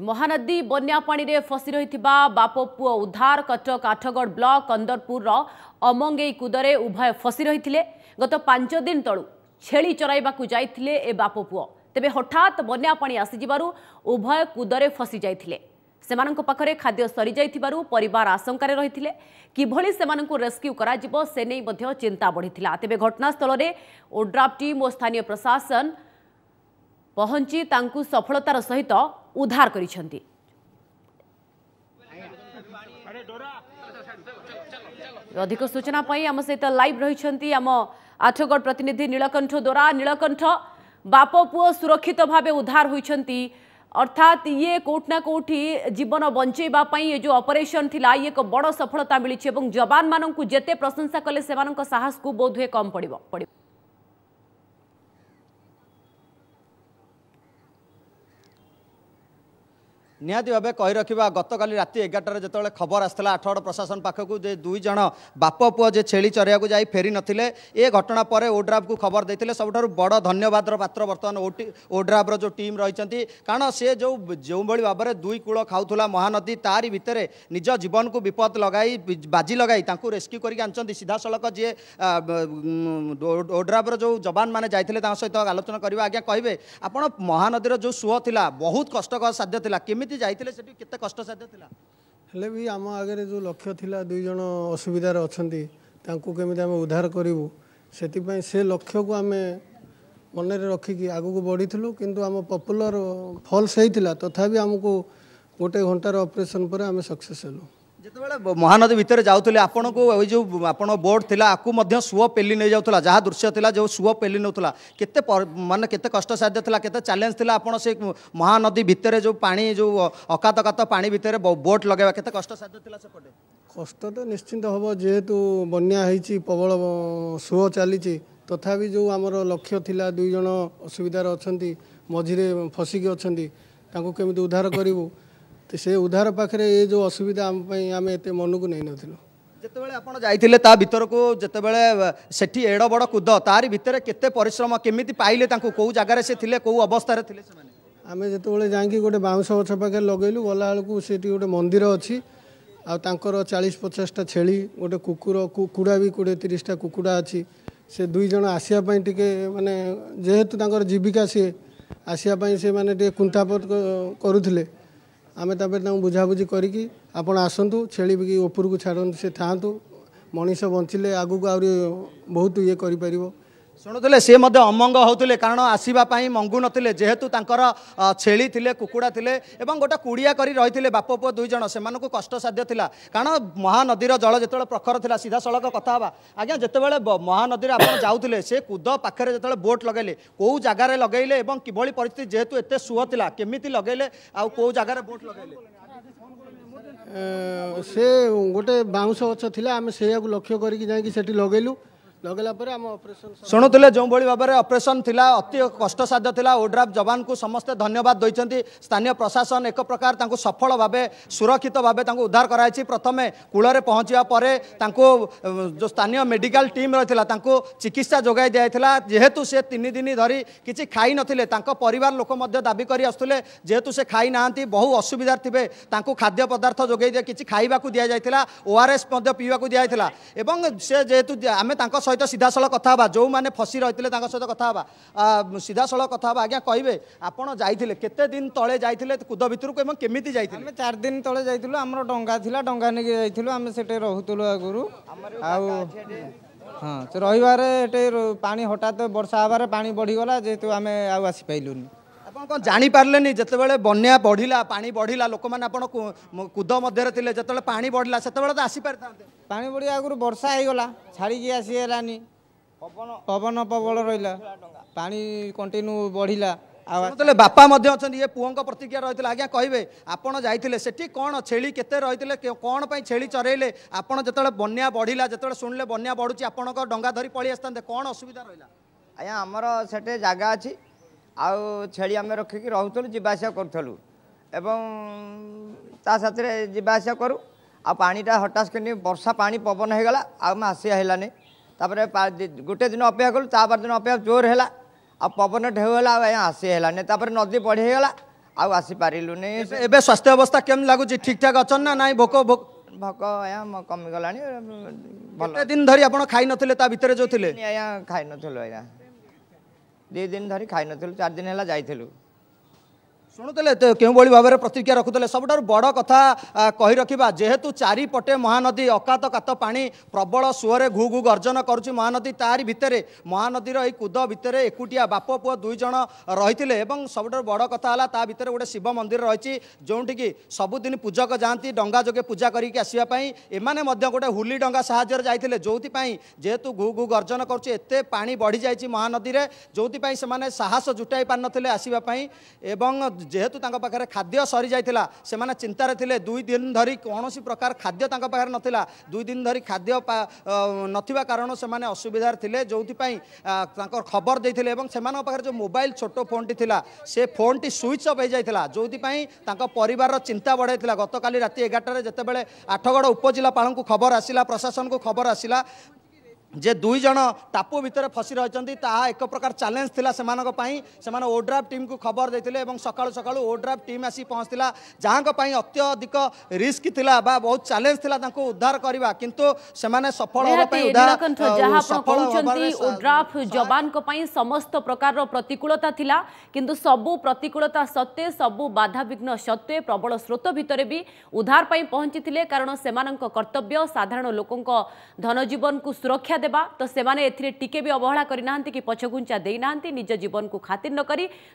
ମହାନଦୀ ବନ୍ୟା ପାଣିରେ ଫସି ରହିଥିବା ବାପ ପୁଅ ଉଦ୍ଧାର କଟକ ଆଠଗଡ଼ ବ୍ଲକ କନ୍ଦରପୁରର ଅମଙ୍ଗେଇ କୁଦରେ ଉଭୟ ଫସି ରହିଥିଲେ ଗତ ପାଞ୍ଚ ଦିନ ତଳୁ ଛେଳି ଚରାଇବାକୁ ଯାଇଥିଲେ ଏ ବାପ ପୁଅ ତେବେ ହଠାତ୍ ବନ୍ୟା ପାଣି ଆସିଯିବାରୁ ଉଭୟ କୁଦରେ ଫସି ଯାଇଥିଲେ ସେମାନଙ୍କ ପାଖରେ ଖାଦ୍ୟ ସରିଯାଇଥିବାରୁ ପରିବାର ଆଶଙ୍କାରେ ରହିଥିଲେ କିଭଳି ସେମାନଙ୍କୁ ରେସ୍କ୍ୟୁ କରାଯିବ ସେ ନେଇ ମଧ୍ୟ ଚିନ୍ତା ବଢ଼ିଥିଲା ତେବେ ଘଟଣାସ୍ଥଳରେ ଓଡ୍ରାଫ୍ ଟିମ୍ ଓ ସ୍ଥାନୀୟ ପ୍ରଶାସନ ପହଞ୍ଚି ତାଙ୍କୁ ସଫଳତାର ସହିତ ଉଦ୍ଧାର କରିଛନ୍ତି ଅଧିକ ସୂଚନା ପାଇଁ ଆମ ସହିତ ଲାଇଭ୍ ରହିଛନ୍ତି ଆମ ଆଠଗଡ଼ ପ୍ରତିନିଧି ନୀଳକଣ୍ଠ ଦ୍ୱାରା ନୀଳକଣ୍ଠ ବାପ ପୁଅ ସୁରକ୍ଷିତ ଭାବେ ଉଦ୍ଧାର ହୋଇଛନ୍ତି ଅର୍ଥାତ୍ ଇଏ କେଉଁଠି ନା କେଉଁଠି ଜୀବନ ବଞ୍ଚାଇବା ପାଇଁ ଏ ଯେଉଁ ଅପରେସନ୍ ଥିଲା ଇଏ ଏକ ବଡ଼ ସଫଳତା ମିଳିଛି ଏବଂ ଯବାନମାନଙ୍କୁ ଯେତେ ପ୍ରଶଂସା କଲେ ସେମାନଙ୍କ ସାହସକୁ ବୋଧହୁଏ କମ୍ ପଡ଼ିବ ପଡ଼ିବ ନିହାତି ଭାବେ କହି ରଖିବା ଗତକାଲି ରାତି ଏଗାରଟାରେ ଯେତେବେଳେ ଖବର ଆସିଥିଲା ଆଠଗଡ଼ ପ୍ରଶାସନ ପାଖକୁ ଯେ ଦୁଇ ଜଣ ବାପ ପୁଅ ଯେ ଛେଳି ଚରିବାକୁ ଯାଇ ଫେରି ନଥିଲେ ଏ ଘଟଣା ପରେ ଓଡ୍ରାଫ୍କୁ ଖବର ଦେଇଥିଲେ ସବୁଠାରୁ ବଡ଼ ଧନ୍ୟବାଦର ପାତ୍ର ବର୍ତ୍ତମାନ ଓଡ୍ରାଫ୍ର ଯେଉଁ ଟିମ୍ ରହିଛନ୍ତି କାରଣ ସେ ଯେଉଁ ଯେଉଁଭଳି ଭାବରେ ଦୁଇ କୂଳ ଖାଉଥିଲା ମହାନଦୀ ତାରି ଭିତରେ ନିଜ ଜୀବନକୁ ବିପଦ ଲଗାଇ ବାଜି ଲଗାଇ ତାଙ୍କୁ ରେସ୍କ୍ୟୁ କରିକି ଆଣିଛନ୍ତି ସିଧାସଳଖ ଯିଏ ଓଡ୍ରାଫ୍ର ଯେଉଁ ଯବାନମାନେ ଯାଇଥିଲେ ତାଙ୍କ ସହିତ ଆଲୋଚନା କରିବା ଆଜ୍ଞା କହିବେ ଆପଣ ମହାନଦୀର ଯେଉଁ ସୁଅ ଥିଲା ବହୁତ କଷ୍ଟକର ସାଧ୍ୟ ଥିଲା କେମିତି ଯେମିତି ଯାଇଥିଲେ ସେଠି କେତେ କଷ୍ଟସାଧ୍ୟ ଥିଲା ହେଲେ ବି ଆମ ଆଗରେ ଯେଉଁ ଲକ୍ଷ୍ୟ ଥିଲା ଦୁଇ ଜଣ ଅସୁବିଧାରେ ଅଛନ୍ତି ତାଙ୍କୁ କେମିତି ଆମେ ଉଦ୍ଧାର କରିବୁ ସେଥିପାଇଁ ସେ ଲକ୍ଷ୍ୟକୁ ଆମେ ମନରେ ରଖିକି ଆଗକୁ ବଢ଼ିଥିଲୁ କିନ୍ତୁ ଆମ ପପୁଲର ଫଲ୍ସ ହେଇଥିଲା ତଥାପି ଆମକୁ ଗୋଟେ ଘଣ୍ଟାର ଅପରେସନ୍ ପରେ ଆମେ ସକ୍ସେସ୍ ହେଲୁ ଯେତେବେଳେ ମହାନଦୀ ଭିତରେ ଯାଉଥିଲେ ଆପଣଙ୍କୁ ଏଇ ଯେଉଁ ଆପଣ ବୋର୍ଡ଼ ଥିଲା ଆକୁ ମଧ୍ୟ ସୁଅ ପେଲି ନେଇଯାଉଥିଲା ଯାହା ଦୃଶ୍ୟ ଥିଲା ଯେଉଁ ସୁଅ ପେଲି ନେଉଥିଲା କେତେ ମାନେ କେତେ କଷ୍ଟସାଧ୍ୟ ଥିଲା କେତେ ଚ୍ୟାଲେଞ୍ଜ ଥିଲା ଆପଣ ସେ ମହାନଦୀ ଭିତରେ ଯେଉଁ ପାଣି ଯେଉଁ ଅକାତକାତ ପାଣି ଭିତରେ ବୋଟ୍ ଲଗାଇବା କେତେ କଷ୍ଟସାଧ୍ୟ ଥିଲା ସେପଟେ କଷ୍ଟ ତ ନିଶ୍ଚିନ୍ତ ହେବ ଯେହେତୁ ବନ୍ୟା ହେଇଛି ପ୍ରବଳ ସୁଅ ଚାଲିଛି ତଥାପି ଯେଉଁ ଆମର ଲକ୍ଷ୍ୟ ଥିଲା ଦୁଇ ଜଣ ଅସୁବିଧାରେ ଅଛନ୍ତି ମଝିରେ ଫସିକି ଅଛନ୍ତି ତାଙ୍କୁ କେମିତି ଉଦ୍ଧାର କରିବୁ ସେ ଉଦ୍ଧାର ପାଖରେ ଏ ଯେଉଁ ଅସୁବିଧା ଆମ ପାଇଁ ଆମେ ଏତେ ମନକୁ ନେଇନଥିଲୁ ଯେତେବେଳେ ଆପଣ ଯାଇଥିଲେ ତା ଭିତରକୁ ଯେତେବେଳେ ସେଠି ଏଡ଼ ବଡ଼ କୁଦ ତାରି ଭିତରେ କେତେ ପରିଶ୍ରମ କେମିତି ପାଇଲେ ତାଙ୍କୁ କେଉଁ ଜାଗାରେ ସେ ଥିଲେ କେଉଁ ଅବସ୍ଥାରେ ଥିଲେ ସେମାନେ ଆମେ ଯେତେବେଳେ ଯାଇକି ଗୋଟେ ବାଉଁଶ ଗଛ ପାଖରେ ଲଗେଇଲୁ ଗଲାବେଳକୁ ସେଠି ଗୋଟେ ମନ୍ଦିର ଅଛି ଆଉ ତାଙ୍କର ଚାଳିଶ ପଚାଶଟା ଛେଳି ଗୋଟେ କୁକୁର କୁକୁଡ଼ା ବି କୋଡ଼ିଏ ତିରିଶଟା କୁକୁଡ଼ା ଅଛି ସେ ଦୁଇ ଜଣ ଆସିବା ପାଇଁ ଟିକେ ମାନେ ଯେହେତୁ ତାଙ୍କର ଜୀବିକା ସିଏ ଆସିବା ପାଇଁ ସେମାନେ ଟିକେ କୁଣ୍ଠାବୋଧ କରୁଥିଲେ ଆମେ ତାପରେ ତାଙ୍କୁ ବୁଝାବୁଝି କରିକି ଆପଣ ଆସନ୍ତୁ ଛେଳି ବିକି ଉପରକୁ ଛାଡ଼ନ୍ତୁ ସେ ଥାଆନ୍ତୁ ମଣିଷ ବଞ୍ଚିଲେ ଆଗକୁ ଆହୁରି ବହୁତ ଇଏ କରିପାରିବ ଶୁଣୁଥିଲେ ସେ ମଧ୍ୟ ଅମଙ୍ଗ ହେଉଥିଲେ କାରଣ ଆସିବା ପାଇଁ ମଙ୍ଗୁ ନଥିଲେ ଯେହେତୁ ତାଙ୍କର ଛେଳି ଥିଲେ କୁକୁଡ଼ା ଥିଲେ ଏବଂ ଗୋଟେ କୁଡ଼ିଆ କରି ରହିଥିଲେ ବାପ ପୁଅ ଦୁଇ ଜଣ ସେମାନଙ୍କୁ କଷ୍ଟସାଧ୍ୟ ଥିଲା କାରଣ ମହାନଦୀର ଜଳ ଯେତେବେଳେ ପ୍ରଖର ଥିଲା ସିଧାସଳଖ କଥା ହେବା ଆଜ୍ଞା ଯେତେବେଳେ ମହାନଦୀରେ ଆପଣ ଯାଉଥିଲେ ସେ କୁଦ ପାଖରେ ଯେତେବେଳେ ବୋଟ୍ ଲଗାଇଲେ କେଉଁ ଜାଗାରେ ଲଗାଇଲେ ଏବଂ କିଭଳି ପରିସ୍ଥିତି ଯେହେତୁ ଏତେ ସୁଅ ଥିଲା କେମିତି ଲଗାଇଲେ ଆଉ କେଉଁ ଜାଗାରେ ବୋଟ୍ ଲଗାଇଲେ ସେ ଗୋଟେ ବାଉଁଶ ଗଛ ଥିଲା ଆମେ ସେଇଆକୁ ଲକ୍ଷ୍ୟ କରିକି ଯାଇକି ସେଠି ଲଗାଇଲୁ लगलापन शुणुले जोभरि भावना अपरेसन इला अति कष्टसाध्य ओड्राफ को समस्त धन्यवाद दिन्छ स्थानीय प्रशासन एक प्रकार त सफल भावे सुरक्षित तांको उद्धार गराइँ प्रथमे कूल पहचापर जो स्थानीय मेडिकल टम रह चिकित्सा जो दिया छेसिए तिनदिन धरि खाइन तोके दाबी गरि आसुले जे से खाइँदै बहु असुविधार थियो खाद्य पदारर्थ जो कि खाइ दिइला ओआरएस पिवा दिइला সহিত সিধাসল কথা হবা যে ফসি রয়েছে তাঁর সহ কথা হবা সিধাসল কথা হবা আজ্ঞা কহবে আপনার যাই কেতে দিন তলে যাই কুদ ভিতরক এবং কমিটি যাই আমি চার দিন তলে যাই আমার ডঙ্গা লা ডঙ্গা নিয়ে যাই আমি সেটি রুলু আগুরু আউ হ্যাঁ রহবার এটি পা হঠাৎ বর্ষা হবার পা বড়িগলা যেহেতু আমি আসিপাইলুনি ଆପଣ କ'ଣ ଜାଣିପାରିଲେନି ଯେତେବେଳେ ବନ୍ୟା ବଢ଼ିଲା ପାଣି ବଢ଼ିଲା ଲୋକମାନେ ଆପଣ କୁଦ ମଧ୍ୟରେ ଥିଲେ ଯେତେବେଳେ ପାଣି ବଢ଼ିଲା ସେତେବେଳେ ତ ଆସିପାରିଥାନ୍ତେ ପାଣି ବଢ଼ିବା ଆଗରୁ ବର୍ଷା ହେଇଗଲା ଛାଡ଼ିକି ଆସି ହେଲାନି ପବନ ପବନ ପ୍ରବଳ ରହିଲା ପାଣି କଣ୍ଟିନ୍ୟୁ ବଢ଼ିଲା ଆଉ ଯେତେବେଳେ ବାପା ମଧ୍ୟ ଅଛନ୍ତି ଇଏ ପୁଅଙ୍କ ପ୍ରତିକ୍ରିୟା ରହିଥିଲା ଆଜ୍ଞା କହିବେ ଆପଣ ଯାଇଥିଲେ ସେଠି କ'ଣ ଛେଳି କେତେ ରହିଥିଲେ କ'ଣ ପାଇଁ ଛେଳି ଚରେଇଲେ ଆପଣ ଯେତେବେଳେ ବନ୍ୟା ବଢ଼ିଲା ଯେତେବେଳେ ଶୁଣିଲେ ବନ୍ୟା ବଢ଼ୁଛି ଆପଣଙ୍କ ଡଙ୍ଗା ଧରି ପଳେଇ ଆସିଥାନ୍ତେ କ'ଣ ଅସୁବିଧା ରହିଲା ଆଜ୍ଞା ଆମର ସେଠି ଜାଗା ଅଛି ଆଉ ଛେଳି ଆମେ ରଖିକି ରହୁଥିଲୁ ଯିବା ଆସିବା କରୁଥିଲୁ ଏବଂ ତା ସାଥିରେ ଯିବା ଆସିବା କରୁ ଆଉ ପାଣିଟା ହଠାତ୍ କିନି ବର୍ଷା ପାଣି ପବନ ହୋଇଗଲା ଆଉ ଆମେ ଆସିବା ହେଲାନି ତାପରେ ଗୋଟେ ଦିନ ଅପେକ୍ଷା କଲୁ ତା ଦିନ ଅପେକ୍ଷା ଜୋର ହେଲା ଆଉ ପବନ ଢେଉ ହେଲା ଆଉ ଆଜ୍ଞା ଆସି ହେଲାନି ତାପରେ ନଦୀ ବଢ଼ି ହେଇଗଲା ଆଉ ଆସିପାରିଲୁନି ଏବେ ସ୍ୱାସ୍ଥ୍ୟ ଅବସ୍ଥା କେମିତି ଲାଗୁଛି ଠିକ୍ଠାକ୍ ଅଛନ୍ତି ନା ନାଇଁ ଭୋକ ଭୋକ ଭୋକ ଆଜ୍ଞା କମିଗଲାଣି ଭଲ ଦିନ ଧରି ଆପଣ ଖାଇନଥିଲେ ତା ଭିତରେ ଯେଉଁ ଥିଲେ ଆଜ୍ଞା ଖାଇନଥିଲୁ ଆଜ୍ଞା ଦୁଇ ଦିନ ଧରି ଖାଇନଥିଲୁ ଚାରି ଦିନ ହେଲା ଯାଇଥିଲୁ सुनले केभरि भावर प्रतिक्रिया रकुले सबुठु बड कथा रकि जे चारिपटे महानदी अक पा प्रबल सुहे घु घु गर्जन गरु महानदी तार भित्र महानदी र कुद भित्र एक्कुटिया बाप पु दुईजनाले सबुठु बित गए श मन्दिर रह पूजक जाँदा डंगा जोगे पूजा गरिक आसिपी एउटा गए हु हुली डा सा जोपु घु घु गर्जन गरु पाइन्छ महानदीले जोप साहस जुटाइ पारि नै आसिपी ଯେହେତୁ ତାଙ୍କ ପାଖରେ ଖାଦ୍ୟ ସରିଯାଇଥିଲା ସେମାନେ ଚିନ୍ତାରେ ଥିଲେ ଦୁଇ ଦିନ ଧରି କୌଣସି ପ୍ରକାର ଖାଦ୍ୟ ତାଙ୍କ ପାଖରେ ନଥିଲା ଦୁଇ ଦିନ ଧରି ଖାଦ୍ୟ ନଥିବା କାରଣ ସେମାନେ ଅସୁବିଧାରେ ଥିଲେ ଯେଉଁଥିପାଇଁ ତାଙ୍କର ଖବର ଦେଇଥିଲେ ଏବଂ ସେମାନଙ୍କ ପାଖରେ ଯେଉଁ ମୋବାଇଲ ଛୋଟ ଫୋନ୍ଟି ଥିଲା ସେ ଫୋନ୍ଟି ସୁଇଚ୍ ଅଫ୍ ହେଇଯାଇଥିଲା ଯେଉଁଥିପାଇଁ ତାଙ୍କ ପରିବାରର ଚିନ୍ତା ବଢ଼ାଇଥିଲା ଗତକାଲି ରାତି ଏଗାରଟାରେ ଯେତେବେଳେ ଆଠଗଡ଼ ଉପଜିଲ୍ଲାପାଳଙ୍କୁ ଖବର ଆସିଲା ପ୍ରଶାସନକୁ ଖବର ଆସିଲା ଯେ ଦୁଇ ଜଣ ଟାପୁ ଭିତରେ ଫସି ରହିଛନ୍ତି ତାହା ଏକ ପ୍ରକାର ଚ୍ୟାଲେଞ୍ଜ ଥିଲା ସେମାନଙ୍କ ପାଇଁ ସେମାନେ ଓଡ୍ରାଫ୍ ଟିମ୍କୁ ଖବର ଦେଇଥିଲେ ଏବଂ ସକାଳୁ ସକାଳୁ ଓଡ୍ରାଫ୍ ଟିମ୍ ଆସି ପହଞ୍ଚିଥିଲା ଯାହାଙ୍କ ପାଇଁ ଅତ୍ୟଧିକ ରିସ୍କ ଥିଲା ବା ବହୁତ ଚ୍ୟାଲେଞ୍ଜ ଥିଲା ତାଙ୍କୁ ଉଦ୍ଧାର କରିବା କିନ୍ତୁ ସେମାନେ ସଫଳ ହେବା ପାଇଁ କହୁଛନ୍ତି ଓଡ୍ରାଫ୍ ଯବାନଙ୍କ ପାଇଁ ସମସ୍ତ ପ୍ରକାରର ପ୍ରତିକୂଳତା ଥିଲା କିନ୍ତୁ ସବୁ ପ୍ରତିକୂଳତା ସତ୍ତ୍ୱେ ସବୁ ବାଧାବିଘ୍ନ ସତ୍ତ୍ୱେ ପ୍ରବଳ ସ୍ରୋତ ଭିତରେ ବି ଉଦ୍ଧାର ପାଇଁ ପହଞ୍ଚିଥିଲେ କାରଣ ସେମାନଙ୍କ କର୍ତ୍ତବ୍ୟ ସାଧାରଣ ଲୋକଙ୍କ ଧନଜୀବନକୁ ସୁରକ୍ଷା देवा तो से टिके भी अवहेला करना कि पछघुंचा देना निज जीवन को खातिर नक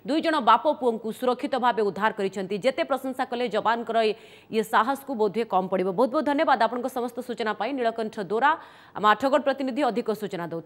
दुईज बाप पुओं को सुरक्षित भाव उद्धार करते प्रशंसा कले जवान ये साहस को बोधे कम पड़े बहुत बहुत धन्यवाद आपण समस्त सूचना नीलकंठ दोरा आम आठगढ़ प्रतिनिधि अधिक सूचना दौले